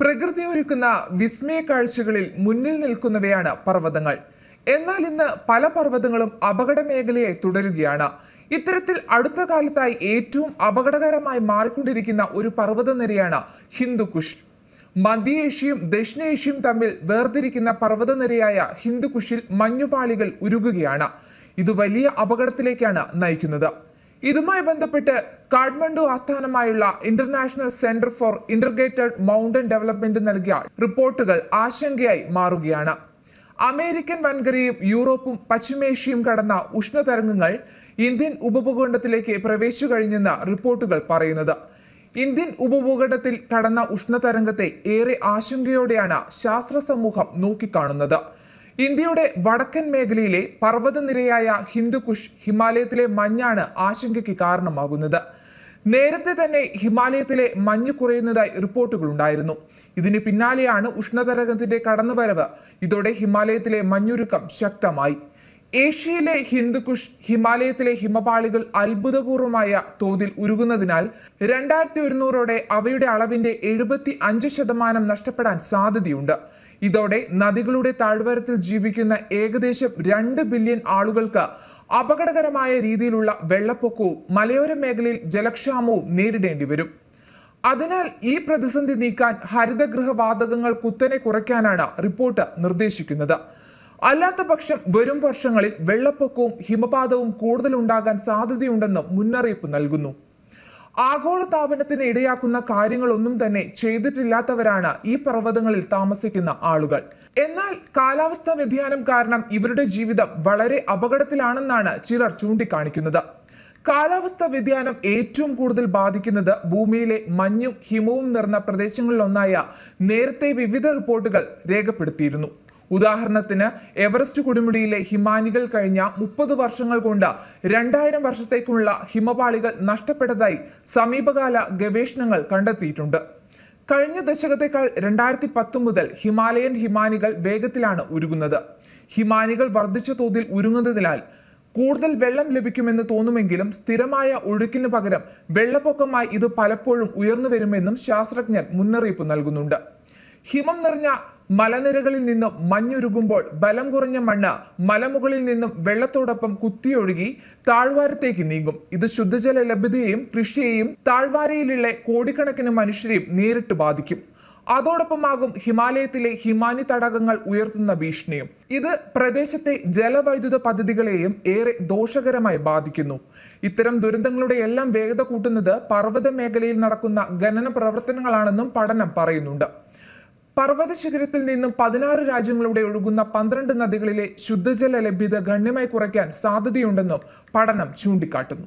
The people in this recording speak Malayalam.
പ്രകൃതി ഒരുക്കുന്ന വിസ്മയ കാഴ്ചകളിൽ മുന്നിൽ നിൽക്കുന്നവയാണ് പർവ്വതങ്ങൾ എന്നാൽ ഇന്ന് പല പർവ്വതങ്ങളും അപകട മേഖലയായി തുടരുകയാണ് ഇത്തരത്തിൽ അടുത്ത കാലത്തായി ഏറ്റവും അപകടകരമായി മാറിക്കൊണ്ടിരിക്കുന്ന ഒരു നിരയാണ് ഹിന്ദുക്കുഷ് മധ്യേഷ്യയും ദക്ഷിണേഷ്യയും തമ്മിൽ വേർതിരിക്കുന്ന നിരയായ ഹിന്ദുക്കുഷിൽ മഞ്ഞുപാളികൾ ഉരുകുകയാണ് ഇത് വലിയ അപകടത്തിലേക്കാണ് നയിക്കുന്നത് ഇതുമായി ബന്ധപ്പെട്ട് കാഠ്മണ്ഡു ആസ്ഥാനമായുള്ള international centre for integrated mountain development നൽകിയ റിപ്പോർട്ടുകൾ ആശങ്കയായി മാറുകയാണ് അമേരിക്കൻ വൻകരയും യൂറോപ്പും പശ്ചിമേഷ്യയും കടന്ന ഉഷ്ണതരംഗങ്ങൾ ഇന്ത്യൻ ഉപഭൂഖണ്ഡത്തിലേക്ക് പ്രവേശിച്ചു കഴിഞ്ഞെന്ന റിപ്പോർട്ടുകൾ പറയുന്നത് ഇന്ത്യൻ ഉപഭൂഖണ്ഡത്തിൽ കടന്ന ഉഷ്ണതരംഗത്തെ ഏറെ ആശങ്കയോടെയാണ് ശാസ്ത്ര സമൂഹം നോക്കിക്കാണുന്നത് ഇന്ത്യയുടെ വടക്കൻ മേഖലയിലെ പർവ്വതനിരയായ ഹിന്ദുകുഷ് ഹിമാലയത്തിലെ മഞ്ഞാണ് ആശങ്കയ്ക്ക് കാരണമാകുന്നത് നേരത്തെ തന്നെ ഹിമാലയത്തിലെ മഞ്ഞ് കുറയുന്നതായി റിപ്പോർട്ടുകൾ ഉണ്ടായിരുന്നു ഇതിന് പിന്നാലെയാണ് ഉഷ്ണതരംഗത്തിന്റെ കടന്നുവരവ് ഇതോടെ ഹിമാലയത്തിലെ മഞ്ഞുരുക്കം ശക്തമായി ഏഷ്യയിലെ ഹിന്ദുകുഷ് ഹിമാലയത്തിലെ ഹിമപാളികൾ അത്ഭുതപൂർവമായ തോതിൽ ഉരുകുന്നതിനാൽ രണ്ടായിരത്തി ഒരുന്നൂറോടെ അവയുടെ അളവിന്റെ എഴുപത്തി അഞ്ച് ശതമാനം നഷ്ടപ്പെടാൻ സാധ്യതയുണ്ട് ഇതോടെ നദികളുടെ താഴ്വാരത്തിൽ ജീവിക്കുന്ന ഏകദേശം രണ്ട് ബില്യൺ ആളുകൾക്ക് അപകടകരമായ രീതിയിലുള്ള വെള്ളപ്പൊക്കവും മലയോര മേഖലയിൽ ജലക്ഷാമവും നേരിടേണ്ടി വരും അതിനാൽ ഈ പ്രതിസന്ധി നീക്കാൻ ഹരിതഗൃഹ വാതകങ്ങൾ കുത്തനെ കുറയ്ക്കാനാണ് റിപ്പോർട്ട് നിർദ്ദേശിക്കുന്നത് അല്ലാത്ത പക്ഷം വരും വർഷങ്ങളിൽ വെള്ളപ്പൊക്കവും ഹിമപാതവും കൂടുതലുണ്ടാകാൻ സാധ്യതയുണ്ടെന്നും മുന്നറിയിപ്പ് നൽകുന്നു ആഗോള താപനത്തിന് ഇടയാക്കുന്ന കാര്യങ്ങളൊന്നും തന്നെ ചെയ്തിട്ടില്ലാത്തവരാണ് ഈ പർവ്വതങ്ങളിൽ താമസിക്കുന്ന ആളുകൾ എന്നാൽ കാലാവസ്ഥാ വ്യതിയാനം കാരണം ഇവരുടെ ജീവിതം വളരെ അപകടത്തിലാണെന്നാണ് ചിലർ ചൂണ്ടിക്കാണിക്കുന്നത് കാലാവസ്ഥാ വ്യതിയാനം ഏറ്റവും കൂടുതൽ ബാധിക്കുന്നത് ഭൂമിയിലെ മഞ്ഞും ഹിമവും നിറഞ്ഞ പ്രദേശങ്ങളിലൊന്നായ നേരത്തെ വിവിധ റിപ്പോർട്ടുകൾ രേഖപ്പെടുത്തിയിരുന്നു ഉദാഹരണത്തിന് എവറസ്റ്റ് കൊടുമുടിയിലെ ഹിമാനികൾ കഴിഞ്ഞ മുപ്പത് വർഷങ്ങൾ കൊണ്ട് രണ്ടായിരം വർഷത്തേക്കുള്ള ഹിമപാളികൾ നഷ്ടപ്പെട്ടതായി സമീപകാല ഗവേഷണങ്ങൾ കണ്ടെത്തിയിട്ടുണ്ട് കഴിഞ്ഞ ദശകത്തേക്കാൾ രണ്ടായിരത്തി പത്ത് മുതൽ ഹിമാലയൻ ഹിമാനികൾ വേഗത്തിലാണ് ഉരുകുന്നത് ഹിമാനികൾ വർദ്ധിച്ച തോതിൽ ഉരുങ്ങുന്നതിനാൽ കൂടുതൽ വെള്ളം ലഭിക്കുമെന്ന് തോന്നുമെങ്കിലും സ്ഥിരമായ ഒഴുക്കിനു പകരം വെള്ളപ്പൊക്കമായി ഇത് പലപ്പോഴും ഉയർന്നു വരുമെന്നും ശാസ്ത്രജ്ഞർ മുന്നറിയിപ്പ് നൽകുന്നുണ്ട് ഹിമം നിറഞ്ഞ മലനിരകളിൽ നിന്നും മഞ്ഞുരുകുമ്പോൾ ബലം കുറഞ്ഞ മണ്ണ് മലമുകളിൽ നിന്നും വെള്ളത്തോടൊപ്പം കുത്തിയൊഴുകി താഴ്വാരത്തേക്ക് നീങ്ങും ഇത് ശുദ്ധജല ലഭ്യതയെയും കൃഷിയെയും താഴ്വാരയിലുള്ള കോടിക്കണക്കിന് മനുഷ്യരെയും നേരിട്ട് ബാധിക്കും അതോടൊപ്പമാകും ഹിമാലയത്തിലെ ഹിമാനി തടാകങ്ങൾ ഉയർത്തുന്ന ഭീഷണിയും ഇത് പ്രദേശത്തെ ജലവൈദ്യുത പദ്ധതികളെയും ഏറെ ദോഷകരമായി ബാധിക്കുന്നു ഇത്തരം ദുരന്തങ്ങളുടെ എല്ലാം വേഗത കൂട്ടുന്നത് പർവ്വത മേഖലയിൽ നടക്കുന്ന ഖനന പ്രവർത്തനങ്ങളാണെന്നും പഠനം പറയുന്നുണ്ട് പർവ്വത ശിഖരത്തിൽ നിന്നും പതിനാറ് രാജ്യങ്ങളുടെ ഒഴുകുന്ന പന്ത്രണ്ട് നദികളിലെ ശുദ്ധജല ലഭ്യത ഗണ്യമായി കുറയ്ക്കാൻ സാധ്യതയുണ്ടെന്നും പഠനം ചൂണ്ടിക്കാട്ടുന്നു